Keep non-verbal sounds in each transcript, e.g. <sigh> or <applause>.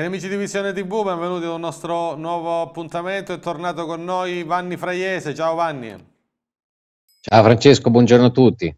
Cari amici di Visione TV, benvenuti ad un nostro nuovo appuntamento. È tornato con noi Vanni Fraiese. Ciao Vanni. Ciao Francesco, buongiorno a tutti.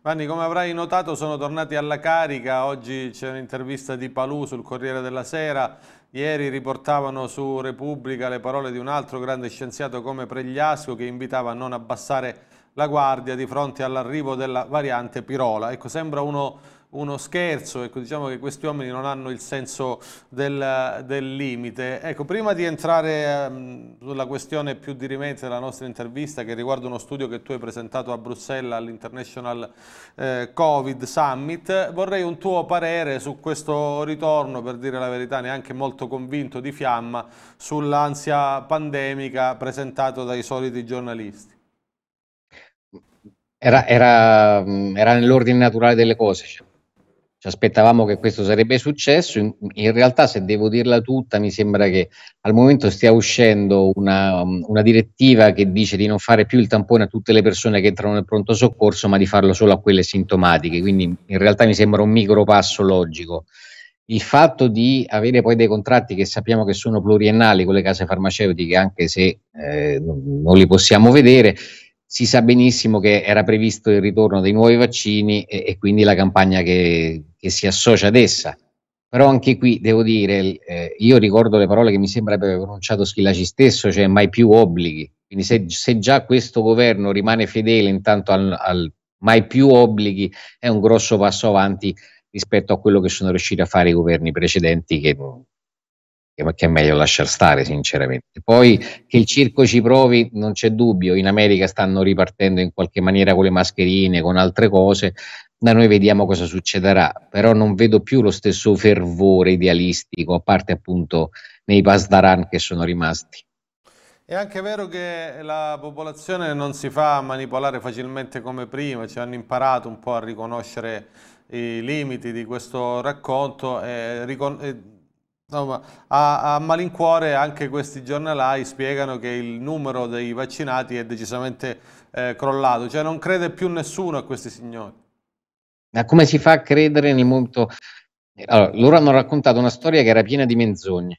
Vanni, come avrai notato sono tornati alla carica. Oggi c'è un'intervista di Palù sul Corriere della Sera. Ieri riportavano su Repubblica le parole di un altro grande scienziato come Pregliasco che invitava a non abbassare la guardia di fronte all'arrivo della variante Pirola. Ecco, sembra uno uno scherzo, ecco, diciamo che questi uomini non hanno il senso del, del limite. Ecco, prima di entrare um, sulla questione più dirimente della nostra intervista che riguarda uno studio che tu hai presentato a Bruxelles all'International eh, Covid Summit, vorrei un tuo parere su questo ritorno, per dire la verità, neanche molto convinto di fiamma, sull'ansia pandemica presentato dai soliti giornalisti. Era, era, era nell'ordine naturale delle cose, cioè, ci aspettavamo che questo sarebbe successo, in, in, realtà se devo dirla tutta mi sembra che al momento stia uscendo una, una, direttiva che dice di non fare più il tampone a tutte le persone che entrano nel pronto soccorso, ma di farlo solo a quelle sintomatiche, quindi in realtà mi sembra un micro passo logico. Il fatto di avere poi dei contratti che sappiamo che sono pluriennali con le case farmaceutiche, anche se eh, non li possiamo vedere, si sa benissimo che era previsto il ritorno dei nuovi vaccini e, e quindi la campagna che, che, si associa ad essa. Però anche qui devo dire, eh, io ricordo le parole che mi sembra abbia pronunciato Schillaci stesso, cioè mai più obblighi. Quindi se, se già questo governo rimane fedele intanto al, al, mai più obblighi, è un grosso passo avanti rispetto a quello che sono riusciti a fare i governi precedenti che che è meglio lasciar stare sinceramente. Poi che il circo ci provi, non c'è dubbio, in America stanno ripartendo in qualche maniera con le mascherine, con altre cose, da noi vediamo cosa succederà, però non vedo più lo stesso fervore idealistico, a parte appunto nei Pasdaran che sono rimasti. È anche vero che la popolazione non si fa manipolare facilmente come prima, ci hanno imparato un po' a riconoscere i limiti di questo racconto e, e Insomma, a, a, malincuore anche questi giornalai spiegano che il numero dei vaccinati è decisamente eh, crollato, cioè non crede più nessuno a questi signori. Ma come si fa a credere nel momento... Allora, loro hanno raccontato una storia che era piena di menzogne.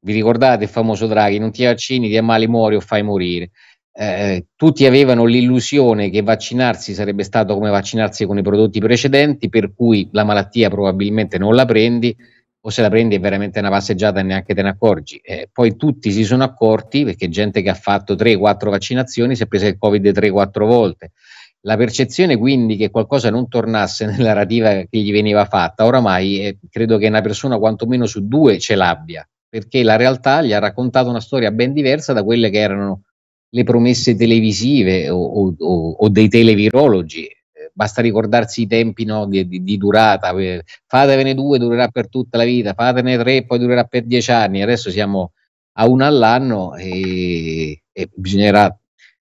Vi ricordate il famoso Draghi, non ti vaccini, ti ammali, muori o fai morire. Eh, tutti avevano l'illusione che vaccinarsi sarebbe stato come vaccinarsi con i prodotti precedenti, per cui la malattia probabilmente non la prendi o se la prendi è veramente una passeggiata e neanche te ne accorgi. Eh, poi tutti si sono accorti, perché gente che ha fatto 3-4 vaccinazioni si è presa il Covid 3-4 volte. La percezione quindi che qualcosa non tornasse <laughs> nella narrativa che gli veniva fatta, oramai eh, credo che una persona quantomeno su due ce l'abbia, perché la realtà gli ha raccontato una storia ben diversa da quelle che erano le promesse televisive o, o, o dei televirologi basta ricordarsi i tempi no, di, di, di, durata, eh, fatevene due, durerà per tutta la vita, fatene tre, poi durerà per dieci anni, adesso siamo a una all'anno e, e bisognerà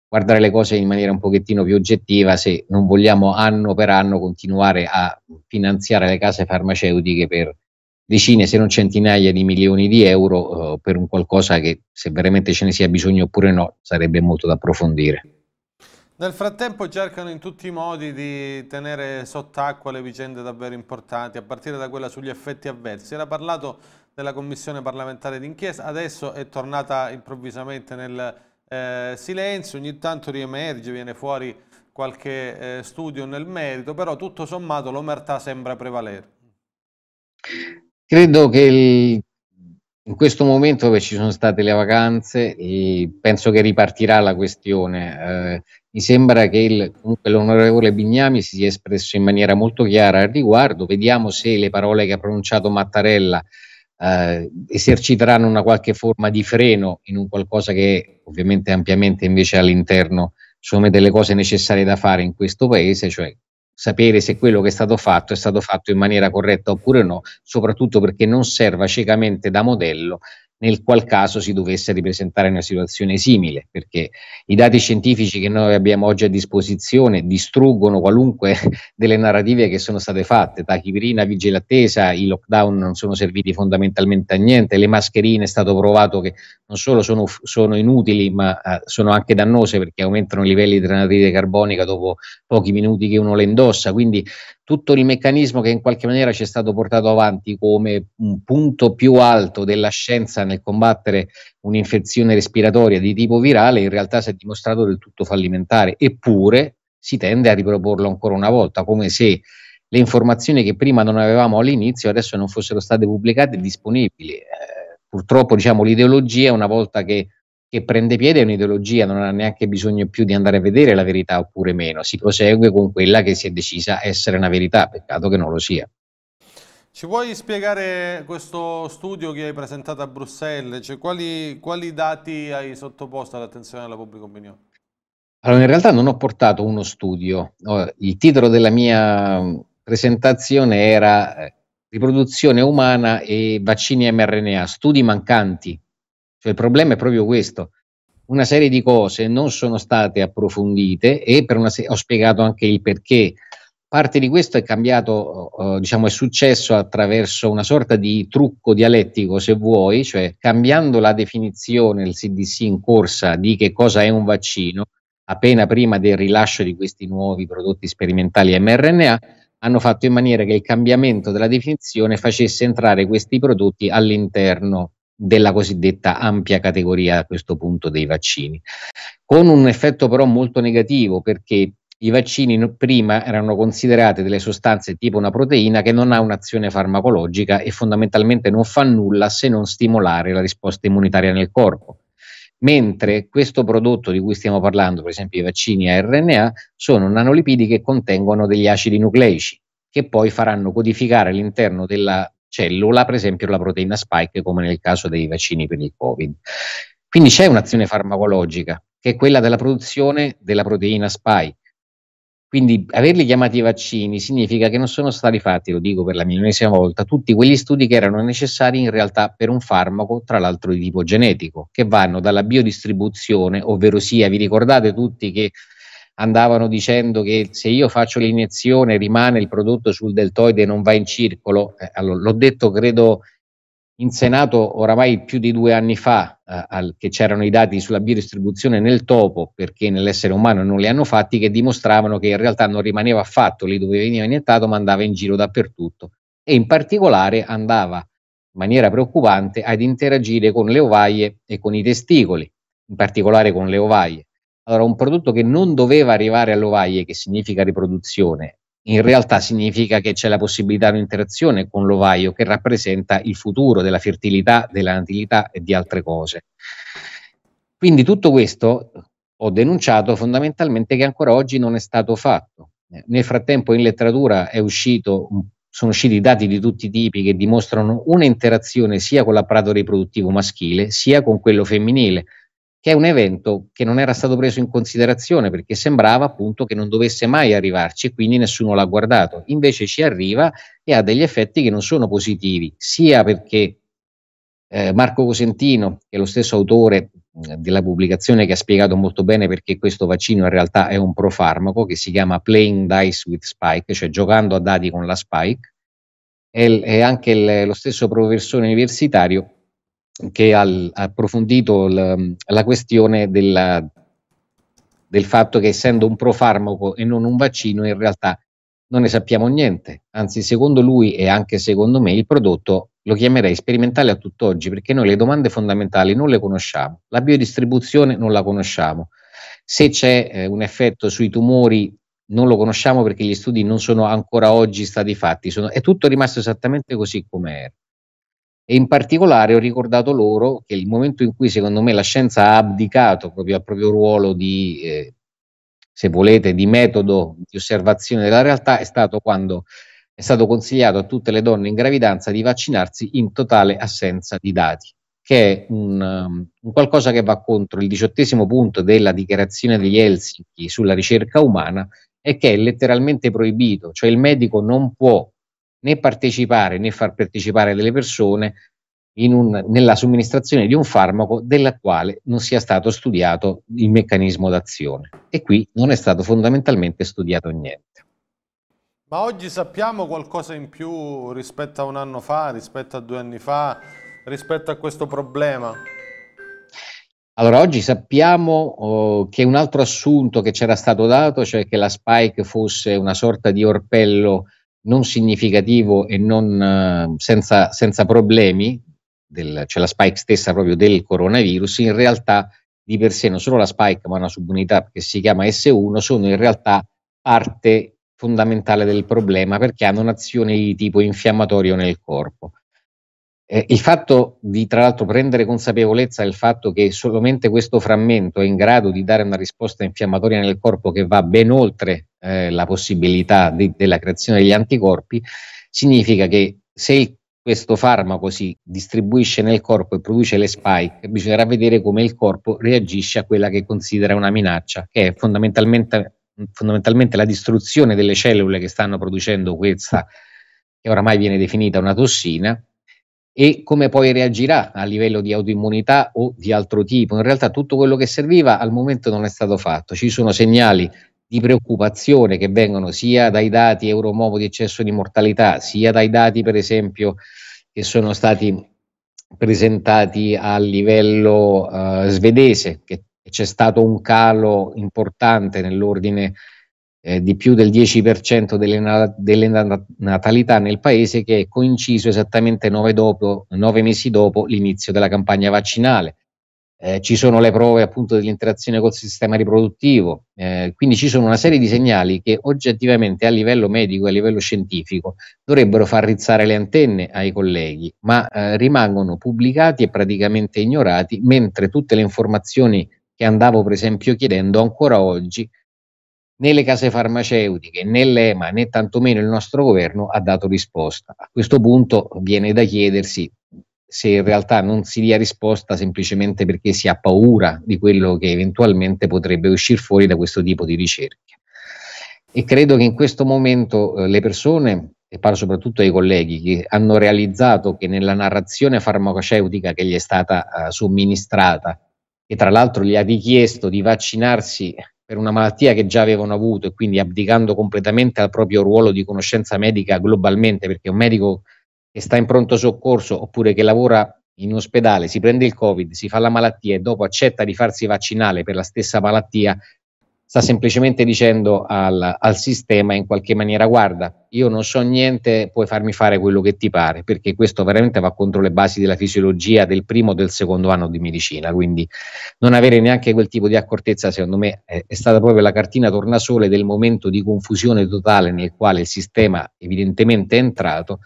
guardare le cose in maniera un pochettino più oggettiva se non vogliamo anno per anno continuare a finanziare le case farmaceutiche per decine se non centinaia di milioni di euro eh, per un qualcosa che se veramente ce ne sia bisogno oppure no sarebbe molto da approfondire. Nel frattempo cercano in tutti i modi di tenere sott'acqua le vicende davvero importanti, a partire da quella sugli effetti avversi. Era parlato della commissione parlamentare d'inchiesta, adesso è tornata improvvisamente nel eh, silenzio, ogni tanto riemerge, viene fuori qualche eh, studio nel merito, però tutto sommato l'omertà sembra prevalere. Credo che il in questo momento dove ci sono state le vacanze e penso che ripartirà la questione. Eh, mi sembra che il, comunque l'onorevole Bignami si sia espresso in maniera molto chiara al riguardo. Vediamo se le parole che ha pronunciato Mattarella eh, eserciteranno una qualche forma di freno in un qualcosa che ovviamente ampiamente invece all'interno sono delle cose necessarie da fare in questo paese, cioè sapere se quello che è stato fatto è stato fatto in maniera corretta oppure no, soprattutto perché non serva ciecamente da modello nel qual caso si dovesse ripresentare una situazione simile, perché i dati scientifici che noi abbiamo oggi a disposizione distruggono qualunque <laughs> delle narrative che sono state fatte, tachipirina, vigile attesa, i lockdown non sono serviti fondamentalmente a niente, le mascherine è stato provato che non solo sono, sono inutili ma uh, sono anche dannose perché aumentano i livelli di anidride carbonica dopo pochi minuti che uno le indossa, quindi tutto il meccanismo che in qualche maniera ci è stato portato avanti come un punto più alto della scienza nel combattere un'infezione respiratoria di tipo virale in realtà si è dimostrato del tutto fallimentare, eppure si tende a riproporlo ancora una volta, come se le informazioni che prima non avevamo all'inizio adesso non fossero state pubblicate e disponibili. Eh, purtroppo diciamo, l'ideologia una volta che che prende piede è un'ideologia, non ha neanche bisogno più di andare a vedere la verità oppure meno, si prosegue con quella che si è decisa essere una verità, peccato che non lo sia. Ci vuoi spiegare questo studio che hai presentato a Bruxelles? Cioè, quali, quali dati hai sottoposto all'attenzione della pubblica opinione? Allora, in realtà non ho portato uno studio. Il titolo della mia mm, presentazione era eh, Riproduzione umana e vaccini mRNA, studi mancanti cioè, il problema è proprio questo. Una serie di cose non sono state approfondite e se- ho spiegato anche il perché. Parte di questo è cambiato, eh, eh, diciamo, è successo attraverso una sorta di trucco dialettico, se vuoi, cioè cambiando la definizione, il CDC in corsa, di che cosa è un vaccino, appena prima del rilascio di questi nuovi prodotti sperimentali mRNA, hanno fatto in maniera che il cambiamento della definizione facesse entrare questi prodotti all'interno della cosiddetta ampia categoria a questo punto dei vaccini, con un effetto però molto negativo perché i vaccini prima erano considerati delle sostanze tipo una proteina che non ha un'azione farmacologica e fondamentalmente non fa nulla se non stimolare la risposta immunitaria nel corpo. Mentre questo prodotto di cui stiamo parlando, per esempio i vaccini a RNA, sono nanolipidi che contengono degli acidi nucleici che poi faranno codificare all'interno della cellula, per esempio la proteina spike, come nel caso dei vaccini per il Covid. Quindi c'è un'azione farmacologica, che è quella della produzione della proteina spike. Quindi averli chiamati vaccini significa che non sono stati fatti, lo dico per la milionesima volta, tutti quegli studi che erano necessari in realtà per un farmaco, tra l'altro di tipo genetico, che vanno dalla biodistribuzione, ovvero sia, vi ricordate tutti che andavano dicendo che se io faccio l'iniezione rimane il prodotto sul deltoide e non va in circolo, eh, allora, l'ho detto credo in Senato oramai più di due anni fa eh, al, che c'erano i dati sulla biodistribuzione nel topo, perché nell'essere umano non li hanno fatti, che dimostravano che in realtà non rimaneva affatto lì dove veniva iniettato, ma andava in giro dappertutto e in particolare andava in maniera preoccupante ad interagire con le ovaie e con i testicoli, in particolare con le ovaie. Allora, un prodotto che non doveva arrivare all'ovaie, che significa riproduzione, in realtà significa che c'è la possibilità di un'interazione con l'ovaio che rappresenta il futuro della fertilità, della natilità e di altre cose. Quindi tutto questo ho denunciato fondamentalmente che ancora oggi non è stato fatto. Nel frattempo in letteratura uscito, sono usciti dati di tutti i tipi che dimostrano un'interazione sia con l'apparato riproduttivo maschile sia con quello femminile che è un evento che non era stato preso in considerazione perché sembrava appunto che non dovesse mai arrivarci e quindi nessuno l'ha guardato. Invece ci arriva e ha degli effetti che non sono positivi, sia perché eh, Marco Cosentino, che è lo stesso autore mm, della pubblicazione che ha spiegato molto bene perché questo vaccino in realtà è un profarmaco che si chiama Playing Dice with Spike, cioè giocando a dadi con la Spike, è, anche il, lo stesso professore universitario che ha, approfondito l, la questione della, del fatto che essendo un profarmaco e non un vaccino, in realtà non ne sappiamo niente. Anzi, secondo lui e anche secondo me, il prodotto lo chiamerei sperimentale a tutt'oggi, perché noi le domande fondamentali non le conosciamo, la biodistribuzione non la conosciamo. Se c'è eh, un effetto sui tumori non lo conosciamo perché gli studi non sono ancora oggi stati fatti, sono, è tutto rimasto esattamente così come era e in particolare ho ricordato loro che il momento in cui secondo me la scienza ha abdicato proprio al proprio ruolo di, eh, se volete, di metodo di osservazione della realtà è stato quando è stato consigliato a tutte le donne in gravidanza di vaccinarsi in totale assenza di dati, che è un, um, un qualcosa che va contro il diciottesimo punto della dichiarazione degli Helsinki sulla ricerca umana e che è letteralmente proibito, cioè il medico non può né partecipare né far partecipare delle persone un, nella somministrazione di un farmaco della quale non sia stato studiato il meccanismo d'azione. E qui non è stato fondamentalmente studiato niente. Ma oggi sappiamo qualcosa in più rispetto a un anno fa, rispetto a due anni fa, rispetto a questo problema? Allora, oggi sappiamo oh, che un altro assunto che c'era stato dato, cioè che la spike fosse una sorta di orpello non significativo e non, eh, senza, senza problemi, del, cioè la spike stessa proprio del coronavirus, in realtà di per sé non solo la spike ma una subunità che si chiama S1 sono in realtà parte fondamentale del problema perché hanno un'azione di tipo infiammatorio nel corpo. Eh, il fatto di, tra l'altro, prendere consapevolezza del fatto che solamente questo frammento è in grado di dare una risposta infiammatoria nel corpo che va ben oltre eh, la possibilità di, della creazione degli anticorpi, significa che se il, questo farmaco si distribuisce nel corpo e produce le spike, bisognerà vedere come il corpo reagisce a quella che considera una minaccia, che è fondamentalmente, fondamentalmente la distruzione delle cellule che stanno producendo questa, che oramai viene definita una tossina, e come poi reagirà a livello di autoimmunità o di altro tipo. In realtà tutto quello che serviva al momento non è stato fatto. Ci sono segnali di preoccupazione che vengono sia dai dati Euromovo di eccesso di mortalità, sia dai dati per esempio che sono stati presentati a livello eh, svedese, che c'è stato un calo importante nell'ordine eh, di più del 10% delle, na- delle, natalità nel paese che è coinciso esattamente nove, dopo, nove mesi dopo l'inizio della campagna vaccinale. Eh, ci sono le prove appunto dell'interazione col sistema riproduttivo, eh, quindi ci sono una serie di segnali che oggettivamente a livello medico e a livello scientifico dovrebbero far rizzare le antenne ai colleghi, ma eh, rimangono pubblicati e praticamente ignorati, mentre tutte le informazioni che andavo per esempio chiedendo ancora oggi né le case farmaceutiche, né l'EMA, né tantomeno il nostro governo ha dato risposta. A questo punto viene da chiedersi se in realtà non si dia risposta semplicemente perché si ha paura di quello che eventualmente potrebbe uscire fuori da questo tipo di ricerche. E credo che in questo momento eh, le persone, e parlo soprattutto ai colleghi, che hanno realizzato che nella narrazione farmaceutica che gli è stata eh, somministrata, e tra l'altro gli ha richiesto di vaccinarsi per una malattia che già avevano avuto e quindi abdicando completamente al proprio ruolo di conoscenza medica globalmente, perché un medico che sta in pronto soccorso oppure che lavora in ospedale, si prende il Covid, si fa la malattia e dopo accetta di farsi vaccinare per la stessa malattia, sta semplicemente dicendo al, al, sistema in qualche maniera guarda, io non so niente, puoi farmi fare quello che ti pare, perché questo veramente va contro le basi della fisiologia del primo o del secondo anno di medicina, quindi non avere neanche quel tipo di accortezza secondo me è, è stata proprio la cartina tornasole del momento di confusione totale nel quale il sistema evidentemente è entrato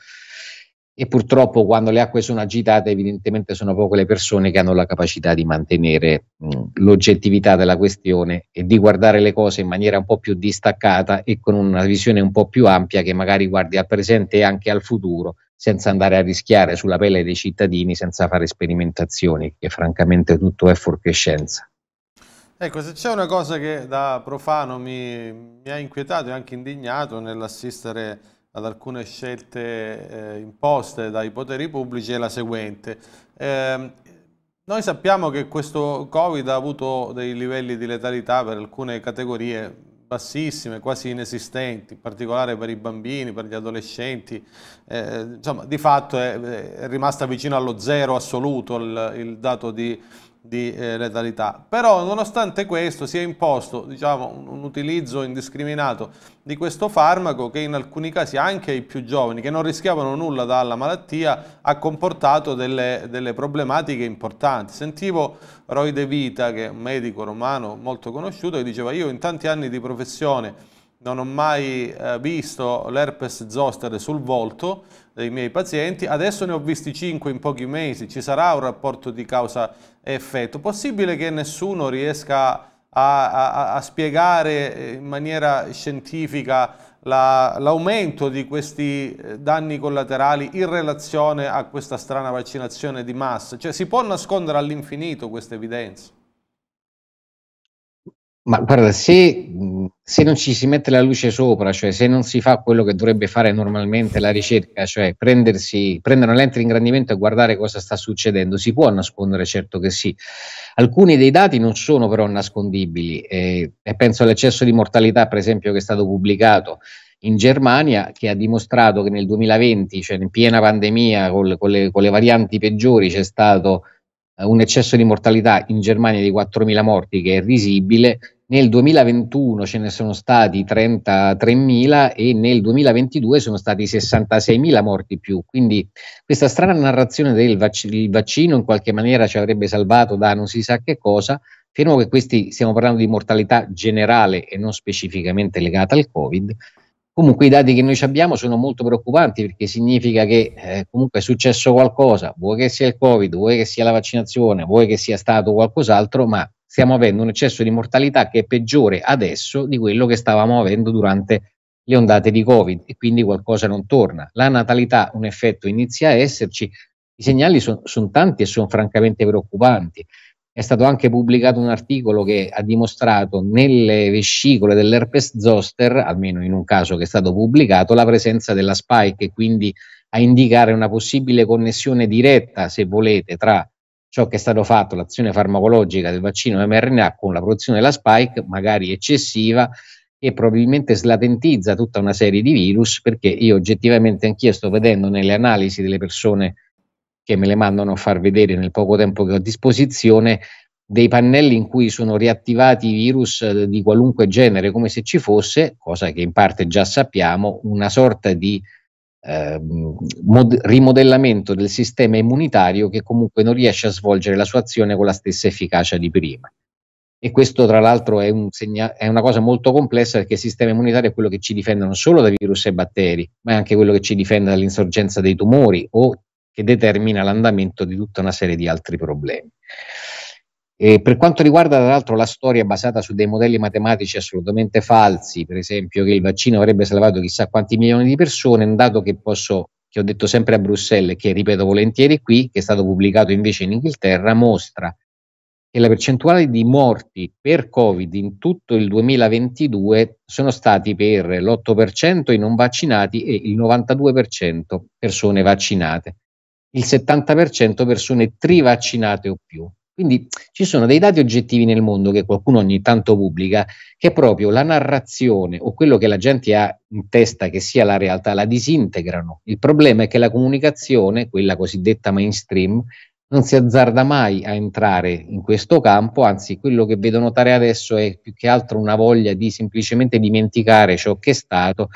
e purtroppo quando le acque sono agitate evidentemente sono poche le persone che hanno la capacità di mantenere mh, mm, l'oggettività della questione e di guardare le cose in maniera un po' più distaccata e con una visione un po' più ampia che magari guardi al presente e anche al futuro senza andare a rischiare sulla pelle dei cittadini, senza fare sperimentazioni, che francamente tutto è fuorchescenza. Ecco, se c'è una cosa che da profano mi, mi ha inquietato e anche indignato nell'assistere ad alcune scelte eh, imposte dai poteri pubblici è la seguente. Eh, noi sappiamo che questo Covid ha avuto dei livelli di letalità per alcune categorie bassissime, quasi inesistenti, in particolare per i bambini, per gli adolescenti, eh, insomma di fatto è, è, rimasta vicino allo zero assoluto il, il dato di di eh, letalità. Però nonostante questo si è imposto diciamo, un, un, utilizzo indiscriminato di questo farmaco che in alcuni casi anche ai più giovani che non rischiavano nulla dalla malattia ha comportato delle, delle problematiche importanti. Sentivo Roy De Vita, che è un medico romano molto conosciuto, che diceva io in tanti anni di professione non ho mai eh, visto l'herpes zoster sul volto, dei miei pazienti, adesso ne ho visti 5 in pochi mesi, ci sarà un rapporto di causa effetto. Possibile che nessuno riesca a, a, a spiegare in maniera scientifica l'aumento la, di questi eh, danni collaterali in relazione a questa strana vaccinazione di massa? Cioè si può nascondere all'infinito questa evidenza? Ma guarda, se, se, non ci si mette la luce sopra, cioè se non si fa quello che dovrebbe fare normalmente la ricerca, cioè prendersi, prendere una lente di ingrandimento e guardare cosa sta succedendo, si può nascondere, certo che sì. Alcuni dei dati non sono però nascondibili eh, e penso all'eccesso di mortalità, per esempio, che è stato pubblicato in Germania, che ha dimostrato che nel 2020, cioè in piena pandemia, col, con, le, con le varianti peggiori, c'è stato eh, un eccesso di mortalità in Germania di 4.000 morti che è risibile, nel 2021 ce ne sono stati 33.000 e nel 2022 sono stati 66.000 morti più. Quindi questa strana narrazione del vac- vaccino in qualche maniera ci avrebbe salvato da non si sa che cosa, fermo che questi stiamo parlando di mortalità generale e non specificamente legata al Covid, Comunque i dati che noi abbiamo sono molto preoccupanti perché significa che eh, comunque è successo qualcosa, vuoi che sia il Covid, vuoi che sia la vaccinazione, vuoi che sia stato qualcos'altro, ma stiamo avendo un eccesso di mortalità che è peggiore adesso di quello che stavamo avendo durante le ondate di Covid e quindi qualcosa non torna. La natalità, un effetto inizia a esserci, i segnali sono son tanti e sono francamente preoccupanti è stato anche pubblicato un articolo che ha dimostrato nelle vescicole dell'herpes zoster, almeno in un caso che è stato pubblicato, la presenza della spike e quindi a indicare una possibile connessione diretta, se volete, tra ciò che è stato fatto, l'azione farmacologica del vaccino mRNA con la produzione della spike, magari eccessiva, e probabilmente slatentizza tutta una serie di virus, perché io oggettivamente anch'io sto vedendo nelle analisi delle persone che me le mandano a far vedere nel poco tempo che ho a disposizione, dei pannelli in cui sono riattivati i virus eh, di qualunque genere, come se ci fosse, cosa che in parte già sappiamo, una sorta di eh, mod- rimodellamento del sistema immunitario che comunque non riesce a svolgere la sua azione con la stessa efficacia di prima. E questo, tra l'altro, è, un segna- è una cosa molto complessa perché il sistema immunitario è quello che ci difende non solo da virus e batteri, ma è anche quello che ci difende dall'insorgenza dei tumori o che determina l'andamento di tutta una serie di altri problemi. E per quanto riguarda tra l'altro la storia basata su dei modelli matematici assolutamente falsi, per esempio che il vaccino avrebbe salvato chissà quanti milioni di persone, un dato che, posso, che ho detto sempre a Bruxelles, e che ripeto volentieri qui, che è stato pubblicato invece in Inghilterra, mostra che la percentuale di morti per Covid in tutto il 2022 sono stati per l'8% i non vaccinati e il 92% persone vaccinate il 70% persone trivaccinate o più. Quindi ci sono dei dati oggettivi nel mondo che qualcuno ogni tanto pubblica, che proprio la narrazione o quello che la gente ha in testa che sia la realtà la disintegrano. Il problema è che la comunicazione, quella cosiddetta mainstream, non si azzarda mai a entrare in questo campo, anzi quello che vedo notare adesso è più che altro una voglia di semplicemente dimenticare ciò che è stato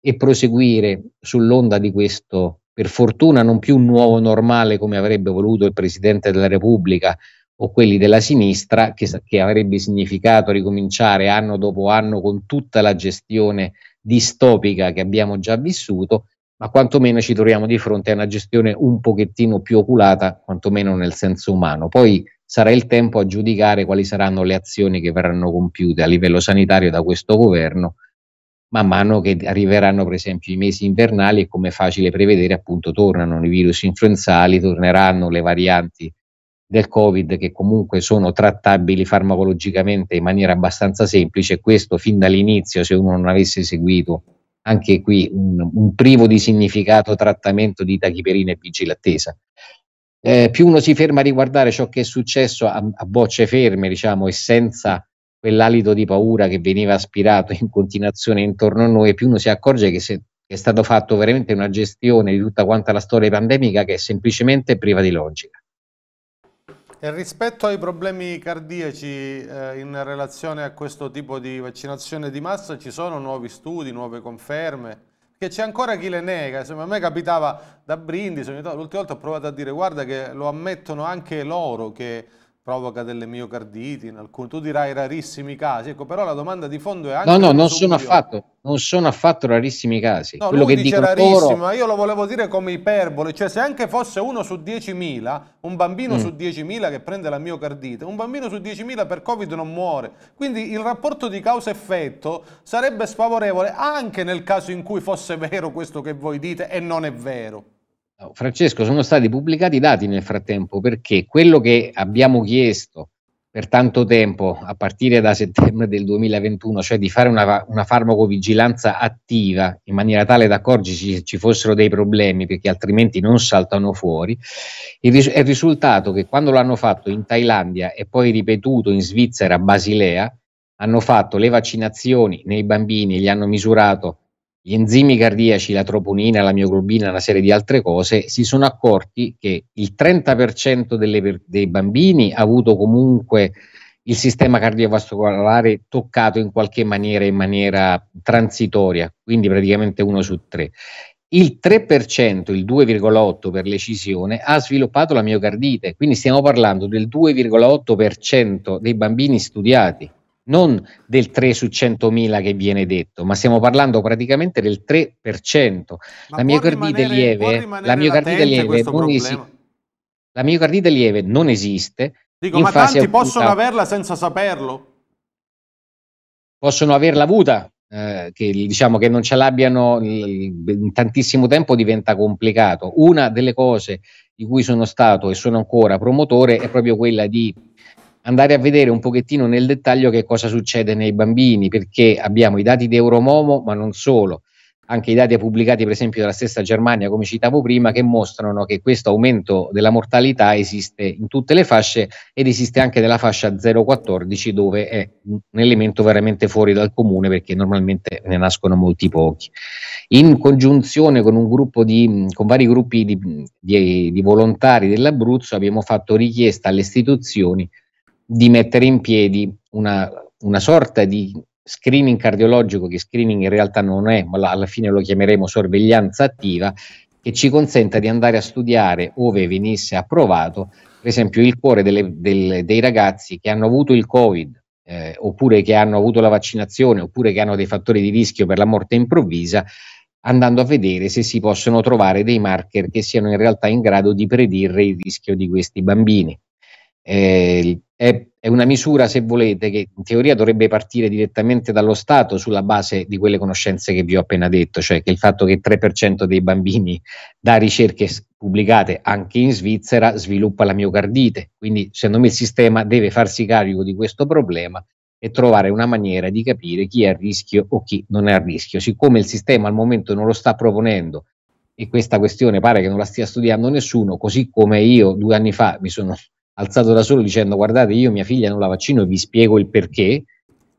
e proseguire sull'onda di questo per fortuna non più un nuovo normale come avrebbe voluto il Presidente della Repubblica o quelli della sinistra, che, che avrebbe significato ricominciare anno dopo anno con tutta la gestione distopica che abbiamo già vissuto, ma quantomeno ci troviamo di fronte a una gestione un pochettino più oculata, quantomeno nel senso umano. Poi sarà il tempo a giudicare quali saranno le azioni che verranno compiute a livello sanitario da questo governo man mano che arriveranno per esempio i mesi invernali e come è facile prevedere appunto tornano i virus influenzali, torneranno le varianti del Covid che comunque sono trattabili farmacologicamente in maniera abbastanza semplice, questo fin dall'inizio se uno non avesse seguito anche qui un, un privo di significato trattamento di tachiperina e vigilattesa. Eh, più uno si ferma a riguardare ciò che è successo a, a bocce ferme, diciamo, e senza quell'alito di paura che veniva aspirato in continuazione intorno a noi, più uno si accorge che se è stato fatto veramente una gestione di tutta quanta la storia pandemica che è semplicemente priva di logica. E rispetto ai problemi cardiaci eh, in relazione a questo tipo di vaccinazione di massa ci sono nuovi studi, nuove conferme? Che c'è ancora chi le nega, insomma a me capitava da brindisi, l'ultima volta ho provato a dire guarda che lo ammettono anche loro che provoca delle miocarditi, in alcuni, tu dirai rarissimi casi, ecco, però la domanda di fondo è anche... No, no, non sono, affatto, non sono affatto rarissimi casi. No, Quello che dice rarissimo, ma io lo volevo dire come iperbole, cioè se anche fosse uno su 10.000, un bambino mm. su 10.000 che prende la miocardite, un bambino su 10.000 per Covid non muore, quindi il rapporto di causa-effetto sarebbe sfavorevole anche nel caso in cui fosse vero questo che voi dite e non è vero. Francesco, sono stati pubblicati i dati nel frattempo perché quello che abbiamo chiesto per tanto tempo, a partire da settembre del 2021, cioè di fare una, una farmacovigilanza attiva in maniera tale da accorgerci se ci fossero dei problemi perché altrimenti non saltano fuori, ris- è risultato che quando l'hanno fatto in Thailandia e poi ripetuto in Svizzera, a Basilea, hanno fatto le vaccinazioni nei bambini, gli hanno misurato gli enzimi cardiaci, la troponina, la mioglobina, una serie di altre cose, si sono accorti che il 30% delle, dei bambini ha avuto comunque il sistema cardiovascolare toccato in qualche maniera, in maniera transitoria, quindi praticamente uno su tre. Il 3%, il 2,8% per l'ecisione, ha sviluppato la miocardite, quindi stiamo parlando del 2,8% dei bambini studiati non del 3 su 100.000 che viene detto, ma stiamo parlando praticamente del 3%. Ma la miocardite rimanere, lieve, la miocardite lieve, non esi- la miocardite lieve non esiste. Dico, ma tanti avuta. possono averla senza saperlo? Possono averla avuta, eh, che diciamo che non ce l'abbiano in tantissimo tempo diventa complicato. Una delle cose di cui sono stato e sono ancora promotore è proprio quella di andare a vedere un pochettino nel dettaglio che cosa succede nei bambini, perché abbiamo i dati di Euromomo, ma non solo, anche i dati pubblicati per esempio dalla stessa Germania, come citavo prima, che mostrano che questo aumento della mortalità esiste in tutte le fasce ed esiste anche nella fascia 0,14 dove è un elemento veramente fuori dal comune perché normalmente ne nascono molti pochi. In congiunzione con, un gruppo di, con vari gruppi di, di, di volontari dell'Abruzzo abbiamo fatto richiesta alle istituzioni di mettere in piedi una, una sorta di screening cardiologico, che screening in realtà non è, ma alla fine lo chiameremo sorveglianza attiva, che ci consenta di andare a studiare, ove venisse approvato, per esempio il cuore delle, del, dei ragazzi che hanno avuto il Covid, eh, oppure che hanno avuto la vaccinazione, oppure che hanno dei fattori di rischio per la morte improvvisa, andando a vedere se si possono trovare dei marker che siano in realtà in grado di predire il rischio di questi bambini eh, è, è, una misura, se volete, che in teoria dovrebbe partire direttamente dallo Stato sulla base di quelle conoscenze che vi ho appena detto, cioè che il fatto che il 3% dei bambini da ricerche pubblicate anche in Svizzera sviluppa la miocardite. Quindi, secondo me, il sistema deve farsi carico di questo problema e trovare una maniera di capire chi è a rischio o chi non è a rischio. Siccome il sistema al momento non lo sta proponendo e questa questione pare che non la stia studiando nessuno, così come io due anni fa mi sono alzato da solo dicendo guardate io mia figlia non la vaccino e vi spiego il perché,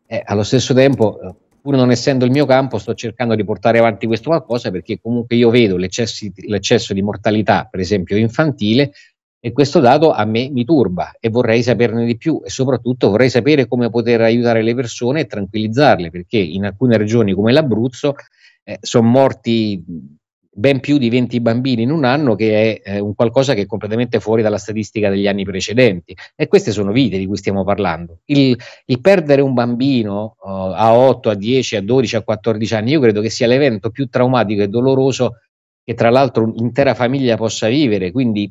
eh, allo stesso tempo eh, pur non essendo il mio campo sto cercando di portare avanti questo qualcosa perché comunque io vedo l'eccesso di mortalità per esempio infantile e questo dato a me mi turba e vorrei saperne di più e soprattutto vorrei sapere come poter aiutare le persone e tranquillizzarle perché in alcune regioni come l'Abruzzo eh, sono morti ben più di 20 bambini in un anno, che è eh, un qualcosa che è completamente fuori dalla statistica degli anni precedenti. E queste sono vite di cui stiamo parlando. Il, il perdere un bambino uh, a 8, a 10, a 12, a 14 anni, io credo che sia l'evento più traumatico e doloroso che tra l'altro un'intera famiglia possa vivere. Quindi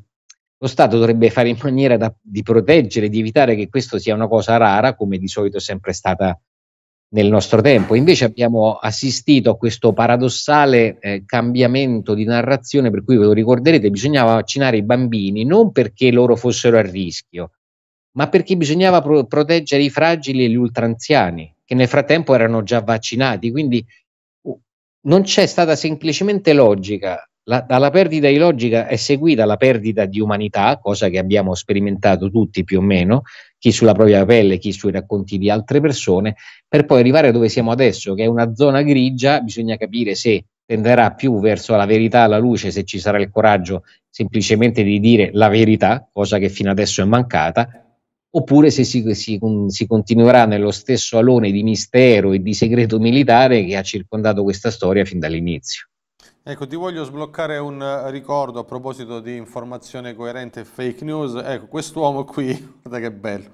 lo Stato dovrebbe fare in maniera da, di proteggere, di evitare che questo sia una cosa rara, come di solito è sempre stata nel nostro tempo. Invece abbiamo assistito a questo paradossale eh, cambiamento di narrazione, per cui ve lo ricorderete, bisognava vaccinare i bambini non perché loro fossero a rischio, ma perché bisognava pro- proteggere i fragili e gli ultranziani, che nel frattempo erano già vaccinati. Quindi uh, non c'è stata semplicemente logica la, dalla perdita di logica è seguita la perdita di umanità, cosa che abbiamo sperimentato tutti più o meno, chi sulla propria pelle, chi sui racconti di altre persone, per poi arrivare dove siamo adesso, che è una zona grigia, bisogna capire se tenderà più verso la verità, alla luce, se ci sarà il coraggio semplicemente di dire la verità, cosa che fino adesso è mancata, oppure se si, si, si, continuerà nello stesso alone di mistero e di segreto militare che ha circondato questa storia fin dall'inizio. Ecco, ti voglio sbloccare un eh, ricordo a proposito di informazione coerente e fake news. Ecco, quest'uomo qui, <laughs> guarda che bello,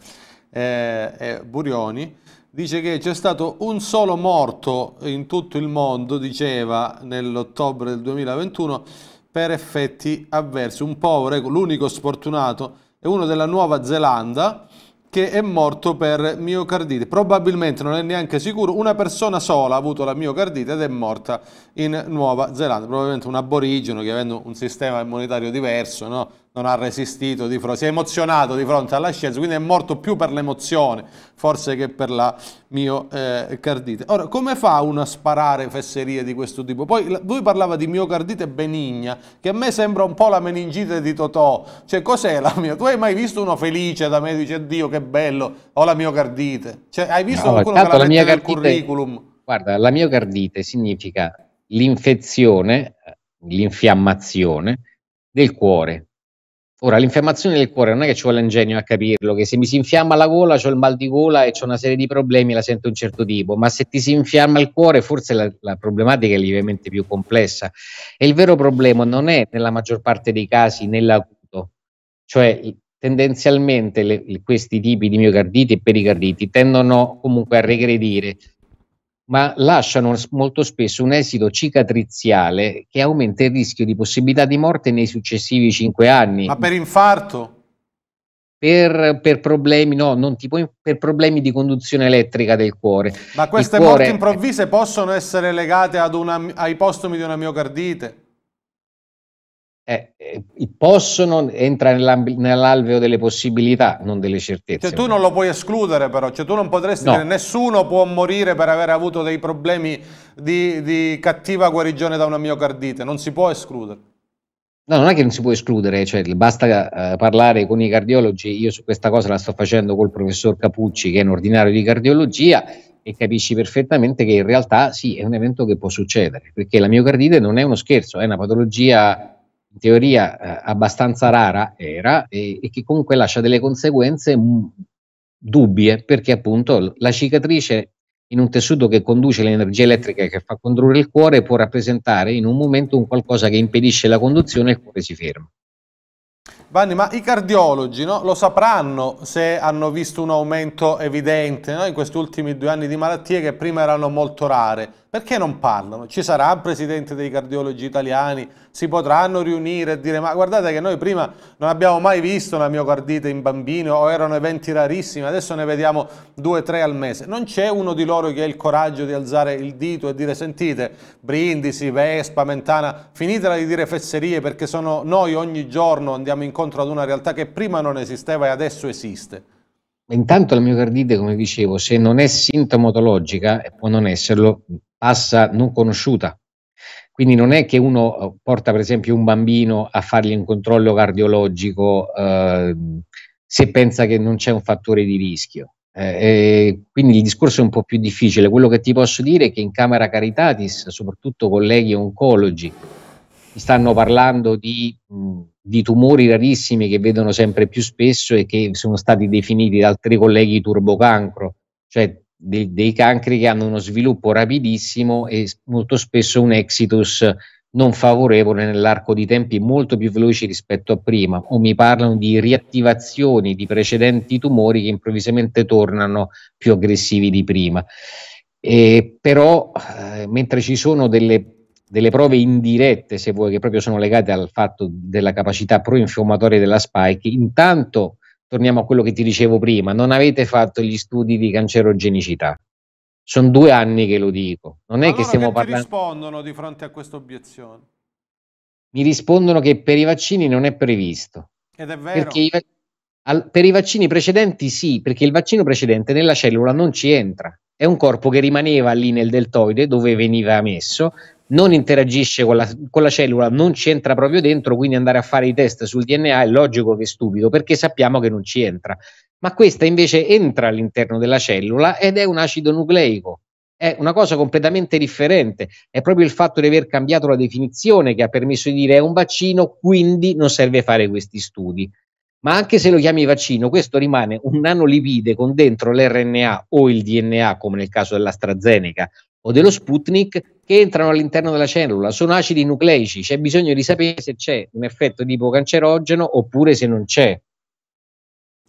è, è Burioni, dice che c'è stato un solo morto in tutto il mondo, diceva, nell'ottobre del 2021, per effetti avversi. Un povero, ecco, l'unico sfortunato, è uno della Nuova Zelanda, che è morto per miocardite. Probabilmente, non è neanche sicuro, una persona sola ha avuto la miocardite ed è morta in Nuova Zelanda. Probabilmente un aborigeno che avendo un sistema immunitario diverso, no? non ha resistito di fronte, si è emozionato di fronte alla scienza, quindi è morto più per l'emozione forse che per la miocardite. Ora, come fa uno a sparare fesserie di questo tipo? Poi lui parlava di miocardite benigna, che a me sembra un po' la meningite di Totò, cioè cos'è la mia? Tu hai mai visto uno felice da me dice Dio che bello, ho la miocardite? Cioè hai visto no, qualcuno che la, la mette nel curriculum? Guarda, la miocardite significa l'infezione, l'infiammazione del cuore Ora, l'infiammazione del cuore non è che ci vuole ingegno a capirlo, che se mi si infiamma la gola, ho il mal di gola e ho una serie di problemi, la sento un certo tipo, ma se ti si infiamma il cuore, forse la, la problematica è lievemente più complessa. E il vero problema non è, nella maggior parte dei casi, nell'acuto, cioè tendenzialmente le, questi tipi di miocarditi e pericarditi tendono comunque a regredire ma lasciano molto spesso un esito cicatriziale che aumenta il rischio di possibilità di morte nei successivi cinque anni. Ma per infarto? Per, per, problemi, no, non tipo per problemi di conduzione elettrica del cuore. Ma queste cuore... morti improvvise possono essere legate una, ai postumi di una miocardite? eh, eh, possono entra nell'alveo delle possibilità, non delle certezze. Cioè, tu non lo puoi escludere, però, cioè, tu non potresti no. dire nessuno può morire per aver avuto dei problemi di, di, cattiva guarigione da una miocardite, non si può escludere. No, non è che non si può escludere, cioè, basta eh, parlare con i cardiologi, io su questa cosa la sto facendo col professor Capucci che è un ordinario di cardiologia e capisci perfettamente che in realtà sì, è un evento che può succedere, perché la miocardite non è uno scherzo, è una patologia in teoria eh, abbastanza rara era e, e, che comunque lascia delle conseguenze mm, dubbie perché appunto la cicatrice in un tessuto che conduce l'energia elettrica che fa condurre il cuore può rappresentare in un momento un qualcosa che impedisce la conduzione e il cuore si ferma. Vanni, ma i cardiologi no, lo sapranno se hanno visto un aumento evidente no, in questi ultimi due anni di malattie che prima erano molto rare. Perché non parlano? Ci sarà il presidente dei cardiologi italiani? Si potranno riunire e dire ma guardate che noi prima non abbiamo mai visto una miocardite in bambino o erano eventi rarissimi, adesso ne vediamo due o tre al mese. Non c'è uno di loro che ha il coraggio di alzare il dito e dire sentite Brindisi, Vespa, Mentana, finitela di dire fesserie perché sono noi ogni giorno andiamo incontro ad una realtà che prima non esisteva e adesso esiste. Intanto la miocardite, come dicevo, se non è sintomatologica, può non esserlo assa non conosciuta. Quindi non è che uno eh, porta per esempio un bambino a fargli un controllo cardiologico eh, se pensa che non c'è un fattore di rischio. Eh, quindi il discorso è un po' più difficile. Quello che ti posso dire è che in Camera Caritatis, soprattutto colleghi oncologi, stanno parlando di, di, tumori rarissimi che vedono sempre più spesso e che sono stati definiti da altri colleghi turbocancro, cioè dei, dei cancri che hanno uno sviluppo rapidissimo e molto spesso un exitus non favorevole nell'arco di tempi molto più veloci rispetto a prima, o mi parlano di riattivazioni di precedenti tumori che improvvisamente tornano più aggressivi di prima. E però, eh, mentre ci sono delle, delle, prove indirette, se vuoi, che proprio sono legate al fatto della capacità pro-infiammatoria della spike, intanto torniamo a quello che ti dicevo prima, non avete fatto gli studi di cancerogenicità. Sono due anni che lo dico. Non è allora che stiamo che parlando... rispondono di fronte a questa obiezione? Mi rispondono che per i vaccini non è previsto. Ed è vero. Perché i... Al... per i vaccini precedenti sì, perché il vaccino precedente nella cellula non ci entra. È un corpo che rimaneva lì nel deltoide dove veniva messo non interagisce con la, con la, cellula, non ci entra proprio dentro, quindi andare a fare i test sul DNA è logico che è stupido, perché sappiamo che non ci entra. Ma questa invece entra all'interno della cellula ed è un acido nucleico. È una cosa completamente differente. È proprio il fatto di aver cambiato la definizione che ha permesso di dire è un vaccino, quindi non serve fare questi studi. Ma anche se lo chiami vaccino, questo rimane un nanolipide con dentro l'RNA o il DNA, come nel caso dell'AstraZeneca o dello Sputnik, che entrano all'interno della cellula, sono acidi nucleici, c'è bisogno di sapere se c'è un effetto tipo cancerogeno oppure se non c'è.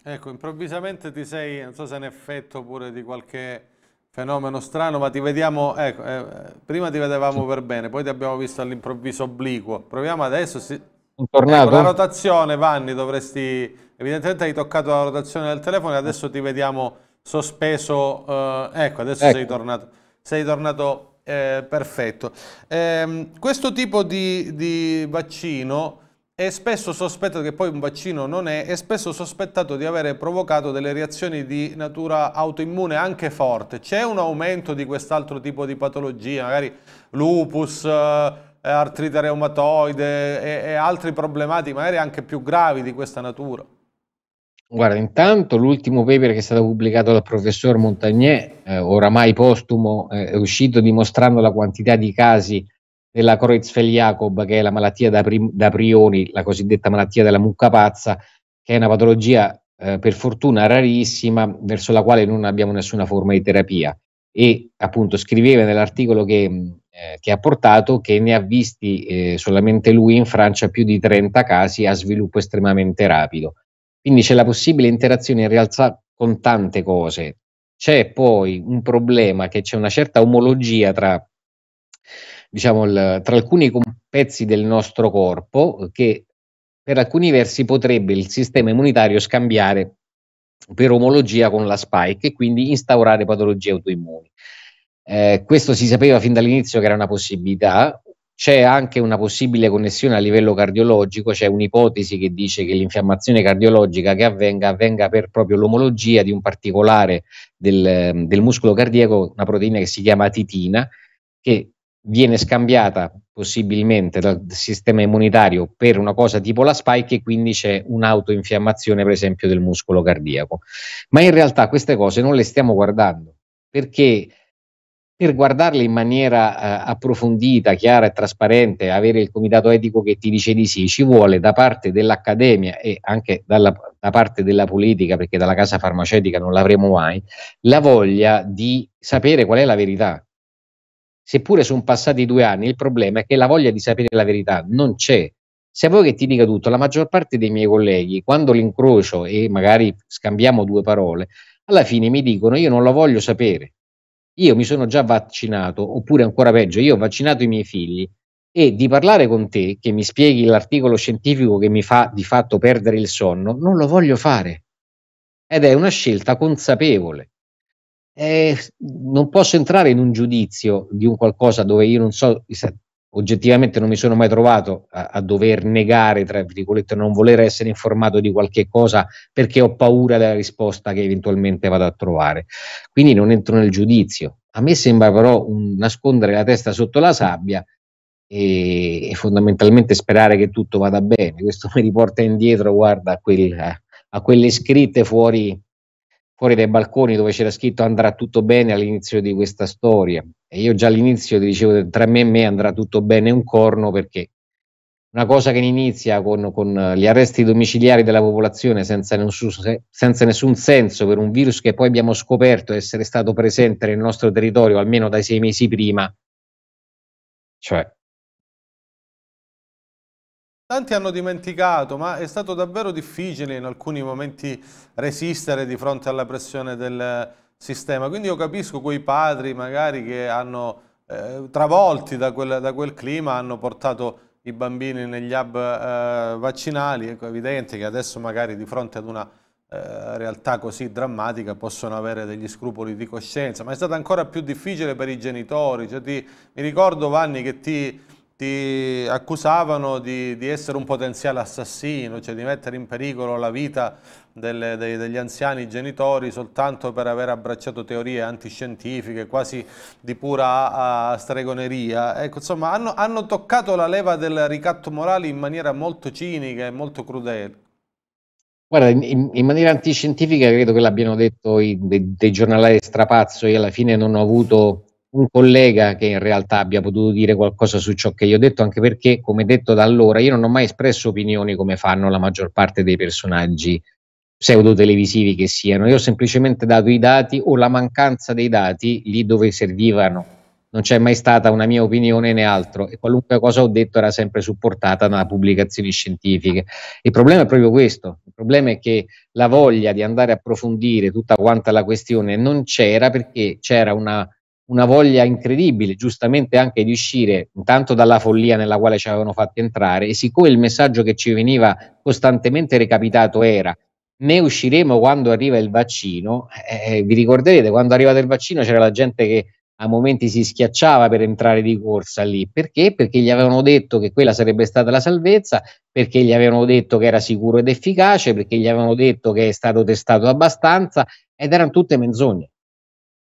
Ecco, improvvisamente ti sei, non so se è un effetto oppure di qualche fenomeno strano, ma ti vediamo, ecco, eh, prima ti vedevamo per bene, poi ti abbiamo visto all'improvviso obliquo. Proviamo adesso, si... Tornato. Ecco, la rotazione, Vanni, dovresti... Evidentemente hai toccato la rotazione del telefono e adesso ti vediamo sospeso. Eh, ecco, adesso ecco. sei tornato. Sei tornato eh, perfetto. Eh, questo tipo di, di, vaccino è spesso sospettato, che poi un vaccino non è, è spesso sospettato di avere provocato delle reazioni di natura autoimmune anche forte. C'è un aumento di quest'altro tipo di patologia, magari lupus, eh, artrite reumatoide e, e altri problematiche, magari anche più gravi di questa natura? Guarda, intanto l'ultimo paper che è stato pubblicato dal professor Montagnier, eh, oramai postumo, eh, è uscito dimostrando la quantità di casi della Creutzfeldt-Jacob, che è la malattia da, pri- da, prioni, la cosiddetta malattia della mucca pazza, che è una patologia eh, per fortuna rarissima, verso la quale non abbiamo nessuna forma di terapia. E appunto scriveva nell'articolo che, mm, eh, che ha portato che ne ha visti eh, solamente lui in Francia più di 30 casi a sviluppo estremamente rapido quindi c'è la possibile interazione in realtà con tante cose. C'è poi un problema che c'è una certa omologia tra, diciamo, il, tra alcuni pezzi del nostro corpo che per alcuni versi potrebbe il sistema immunitario scambiare per omologia con la spike e quindi instaurare patologie autoimmuni. Eh, questo si sapeva fin dall'inizio che era una possibilità, c'è anche una possibile connessione a livello cardiologico, c'è un'ipotesi che dice che l'infiammazione cardiologica che avvenga avvenga per proprio l'omologia di un particolare del, ehm, del muscolo cardiaco, una proteina che si chiama titina, che viene scambiata possibilmente dal sistema immunitario per una cosa tipo la spike e quindi c'è un'autoinfiammazione per esempio del muscolo cardiaco. Ma in realtà queste cose non le stiamo guardando perché per guardarle in maniera eh, approfondita, chiara e trasparente, avere il comitato etico che ti dice di sì, ci vuole da parte dell'accademia e anche dalla, da parte della politica, perché dalla casa farmaceutica non l'avremo mai, la voglia di sapere qual è la verità. Seppure sono passati due anni, il problema è che la voglia di sapere la verità non c'è. Se vuoi che ti dica tutto, la maggior parte dei miei colleghi, quando l'incrocio e magari scambiamo due parole, alla fine mi dicono io non lo voglio sapere io mi sono già vaccinato, oppure ancora peggio, io ho vaccinato i miei figli, e di parlare con te, che mi spieghi l'articolo scientifico che mi fa di fatto perdere il sonno, non lo voglio fare. Ed è una scelta consapevole. Eh, non posso entrare in un giudizio di un qualcosa dove io non so oggettivamente non mi sono mai trovato a, a, dover negare, tra virgolette, non voler essere informato di qualche cosa perché ho paura della risposta che eventualmente vado a trovare. Quindi non entro nel giudizio. A me sembra però un, nascondere la testa sotto la sabbia e, e, fondamentalmente sperare che tutto vada bene. Questo <laughs> mi riporta indietro, guarda, a, quel, a quelle scritte fuori fuori dai balconi dove c'era scritto andrà tutto bene all'inizio di questa storia. E io già all'inizio dicevo tra me e me andrà tutto bene un corno perché una cosa che inizia con, con gli arresti domiciliari della popolazione senza nessun, senza nessun, senso per un virus che poi abbiamo scoperto essere stato presente nel nostro territorio almeno dai sei mesi prima, cioè Tanti hanno dimenticato, ma è stato davvero difficile in alcuni momenti resistere di fronte alla pressione del sistema. Quindi io capisco quei padri magari che hanno eh, travolti da quel, da quel, clima, hanno portato i bambini negli hub eh, vaccinali. Ecco, è evidente che adesso magari di fronte ad una eh, realtà così drammatica possono avere degli scrupoli di coscienza, ma è stato ancora più difficile per i genitori. Cioè ti, mi ricordo Vanni che ti ti accusavano di, di, essere un potenziale assassino, cioè di mettere in pericolo la vita delle, dei, degli anziani genitori soltanto per aver abbracciato teorie antiscientifiche, quasi di pura uh, stregoneria. Ecco, insomma, hanno, hanno toccato la leva del ricatto morale in maniera molto cinica e molto crudele. Guarda, in, in, maniera antiscientifica credo che l'abbiano detto i, dei, dei giornalai strapazzo, io alla fine non ho avuto un collega che in realtà abbia potuto dire qualcosa su ciò che io ho detto, anche perché, come detto da allora, io non ho mai espresso opinioni come fanno la maggior parte dei personaggi pseudo-televisivi che siano. Io ho semplicemente dato i dati o la mancanza dei dati lì dove servivano. Non c'è mai stata una mia opinione né altro e qualunque cosa ho detto era sempre supportata da pubblicazioni scientifiche. Il problema è proprio questo, il problema è che la voglia di andare a approfondire tutta quanta la questione non c'era perché c'era una una voglia incredibile, giustamente anche di uscire intanto dalla follia nella quale ci avevano fatto entrare e siccome il messaggio che ci veniva costantemente recapitato era ne usciremo quando arriva il vaccino, eh, eh vi ricorderete quando arriva arrivato il vaccino c'era la gente che a momenti si schiacciava per entrare di corsa lì, perché? Perché gli avevano detto che quella sarebbe stata la salvezza, perché gli avevano detto che era sicuro ed efficace, perché gli avevano detto che è stato testato abbastanza ed erano tutte menzogne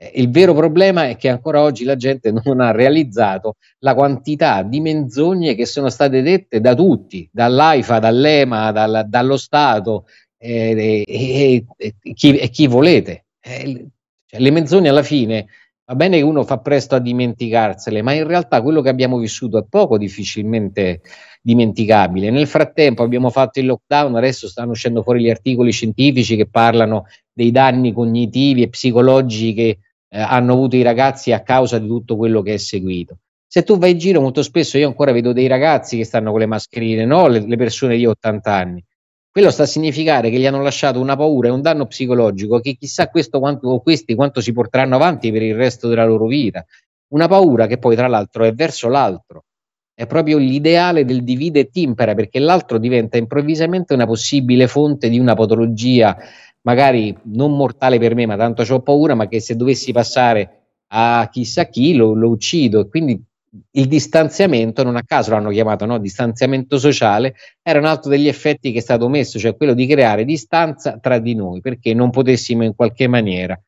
eh, il vero problema è che ancora oggi la gente non ha realizzato la quantità di menzogne che sono state dette da tutti, dall'AIFA, dall'EMA, dal, dallo Stato eh, e, eh, eh, eh, chi, chi, volete. Eh, cioè, le menzogne alla fine va bene che uno fa presto a dimenticarsele, ma in realtà quello che abbiamo vissuto è poco difficilmente dimenticabile. Nel frattempo abbiamo fatto il lockdown, adesso stanno uscendo fuori gli articoli scientifici che parlano dei danni cognitivi e psicologici che eh, hanno avuto i ragazzi a causa di tutto quello che è seguito. Se tu vai in giro, molto spesso io ancora vedo dei ragazzi che stanno con le mascherine, no? le, le persone di 80 anni. Quello sta a significare che gli hanno lasciato una paura e un danno psicologico che chissà questo quanto, o questi quanto si porteranno avanti per il resto della loro vita. Una paura che poi, tra l'altro, è verso l'altro. È proprio l'ideale del divide e timpera, perché l'altro diventa improvvisamente una possibile fonte di una patologia magari non mortale per me, ma tanto ho paura, ma che se dovessi passare a chissà chi lo, lo uccido. E quindi il distanziamento, non a caso l'hanno chiamato no? distanziamento sociale, era un altro degli effetti che è stato messo, cioè quello di creare distanza tra di noi, perché non potessimo in qualche maniera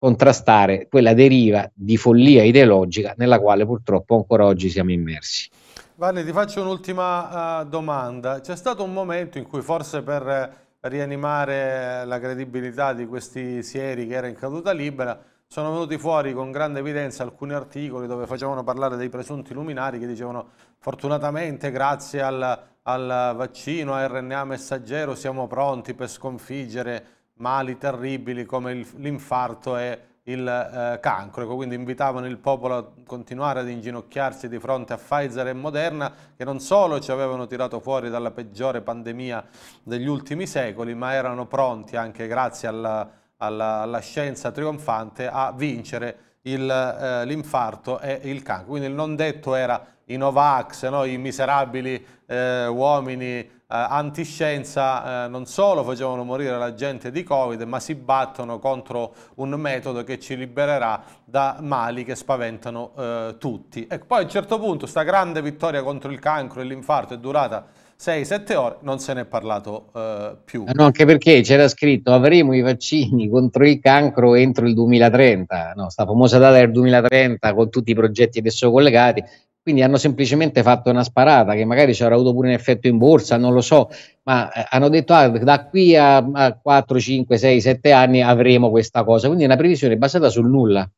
contrastare quella deriva di follia ideologica nella quale purtroppo ancora oggi siamo immersi. Vale, ti faccio un'ultima uh, domanda. C'è stato un momento in cui forse per rianimare la credibilità di questi sieri che era in caduta libera, sono venuti fuori con grande evidenza alcuni articoli dove facevano parlare dei presunti luminari che dicevano fortunatamente grazie al, al vaccino a RNA messaggero siamo pronti per sconfiggere mali terribili come l'infarto e il eh, cancro, quindi invitavano il popolo a continuare ad inginocchiarsi di fronte a Pfizer e Moderna che non solo ci avevano tirato fuori dalla peggiore pandemia degli ultimi secoli ma erano pronti anche grazie alla, alla, alla scienza trionfante a vincere eh, l'infarto eh, e il cancro. Quindi il non detto era i Novax, no? i miserabili eh, uomini eh, antiscienza eh, non solo facevano morire la gente di Covid, ma si battono contro un metodo che ci libererà da mali che spaventano eh, tutti. E ecco, poi a un certo punto questa grande vittoria contro il cancro e l'infarto è durata 6-7 ore, non se ne è parlato eh, più. No, anche perché c'era scritto avremo i vaccini contro il cancro entro il 2030, no? sta famosa data del 2030 con tutti i progetti adesso collegati, quindi hanno semplicemente fatto una sparata che magari ci avrà avuto pure un effetto in borsa, non lo so, ma eh, hanno detto ah, da qui a, a 4, 5, 6, 7 anni avremo questa cosa. Quindi è una previsione basata sul nulla.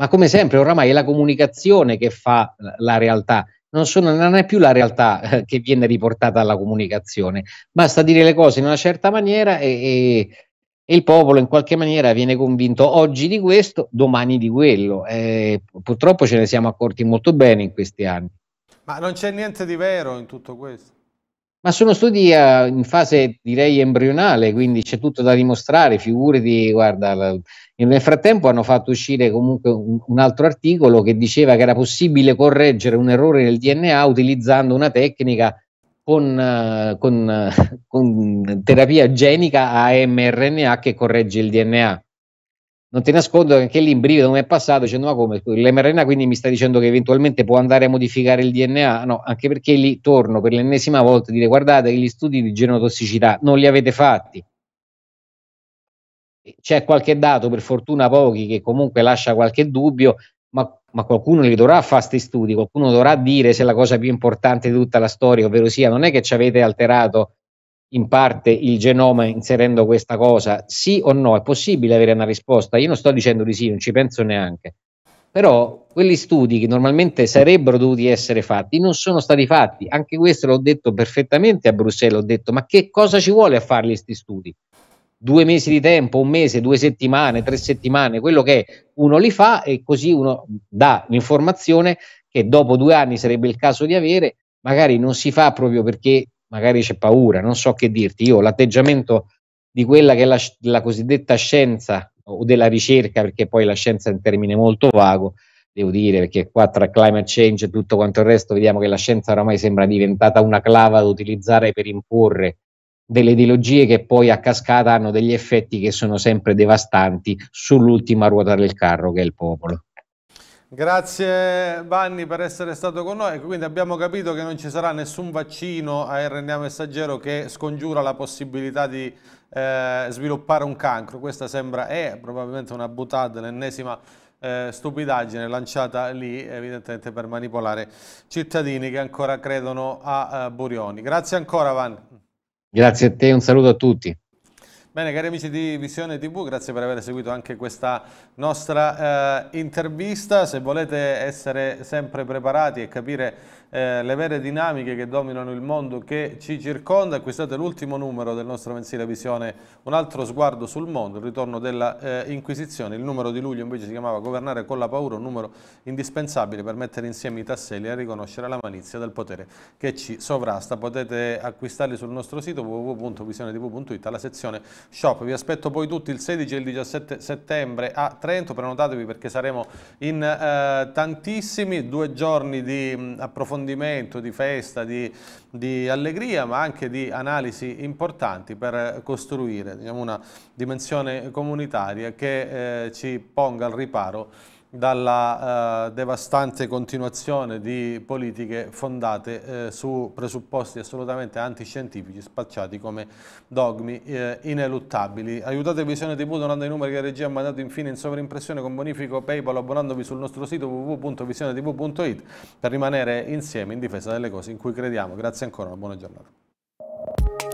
Ma come sempre, oramai è la comunicazione che fa la realtà. Non, sono, non, è più la realtà eh, che viene riportata alla comunicazione. Basta dire le cose in una certa maniera e, e e il popolo in qualche maniera viene convinto oggi di questo, domani di quello. Eh, purtroppo ce ne siamo accorti molto bene in questi anni. Ma non c'è niente di vero in tutto questo? Ma sono studi eh, in fase direi embrionale, quindi c'è tutto da dimostrare, figurati, guarda, nel frattempo hanno fatto uscire comunque un, un altro articolo che diceva che era possibile correggere un errore nel DNA utilizzando una tecnica con, eh, con, eh, con terapia genica a mRNA che corregge il DNA. Non ti nascondo che anche lì in brivido come è passato dicendo ma come l'mRNA quindi mi sta dicendo che eventualmente può andare a modificare il DNA? No, anche perché lì torno per l'ennesima volta a dire guardate gli studi di genotossicità non li avete fatti c'è qualche dato, per fortuna pochi, che comunque lascia qualche dubbio, ma ma qualcuno li dovrà fare questi studi, qualcuno dovrà dire se la cosa più importante di tutta la storia, ovvero sia, non è che ci avete alterato in parte il genoma inserendo questa cosa, sì o no, è possibile avere una risposta? Io non sto dicendo di sì, non ci penso neanche, però quegli studi che normalmente sarebbero dovuti essere fatti non sono stati fatti, anche questo l'ho detto perfettamente a Bruxelles, ho detto ma che cosa ci vuole a farli questi studi? due mesi di tempo, un mese, due settimane, tre settimane, quello che è, uno li fa e così uno dà l'informazione che dopo due anni sarebbe il caso di avere, magari non si fa proprio perché magari c'è paura, non so che dirti. Io l'atteggiamento di quella che è la, la cosiddetta scienza o della ricerca, perché poi la scienza è un termine molto vago, devo dire, perché qua tra climate change e tutto quanto il resto vediamo che la scienza oramai sembra diventata una clava da utilizzare per imporre delle ideologie che poi a cascata hanno degli effetti che sono sempre devastanti sull'ultima ruota del carro che è il popolo. Grazie Vanni per essere stato con noi, quindi abbiamo capito che non ci sarà nessun vaccino a RNA messaggero che scongiura la possibilità di eh, sviluppare un cancro, questa sembra è probabilmente una buttata, l'ennesima eh, stupidaggine lanciata lì evidentemente per manipolare cittadini che ancora credono a, a eh, Burioni. Grazie ancora Vanni. Grazie a te, un saluto a tutti. Bene, cari amici di Visione TV, grazie per aver seguito anche questa nostra eh, intervista. Se volete essere sempre preparati e capire eh, le vere dinamiche che dominano il mondo che ci circonda. Acquistate l'ultimo numero del nostro mensile Visione, un altro sguardo sul mondo, il ritorno della eh, Inquisizione. Il numero di luglio invece si chiamava Governare con la paura, un numero indispensabile per mettere insieme i tasselli e riconoscere la malizia del potere che ci sovrasta. Potete acquistarli sul nostro sito www.visionetv.it alla sezione shop. Vi aspetto poi tutti il 16 e il 17 settembre a Trento, prenotatevi perché saremo in eh, tantissimi, due giorni di mm, approfondimento approfondimento, di festa, di, di allegria, ma anche di analisi importanti per costruire diciamo, una dimensione comunitaria che eh, ci ponga al riparo dalla eh, devastante continuazione di politiche fondate eh, su presupposti assolutamente antiscientifici spacciati come dogmi eh, ineluttabili. Aiutate Visione TV donando i numeri che la regia ha mandato infine in sovrimpressione con bonifico Paypal abbonandovi sul nostro sito www.visionetv.it per rimanere insieme in difesa delle cose in cui crediamo. Grazie ancora, una buona giornata.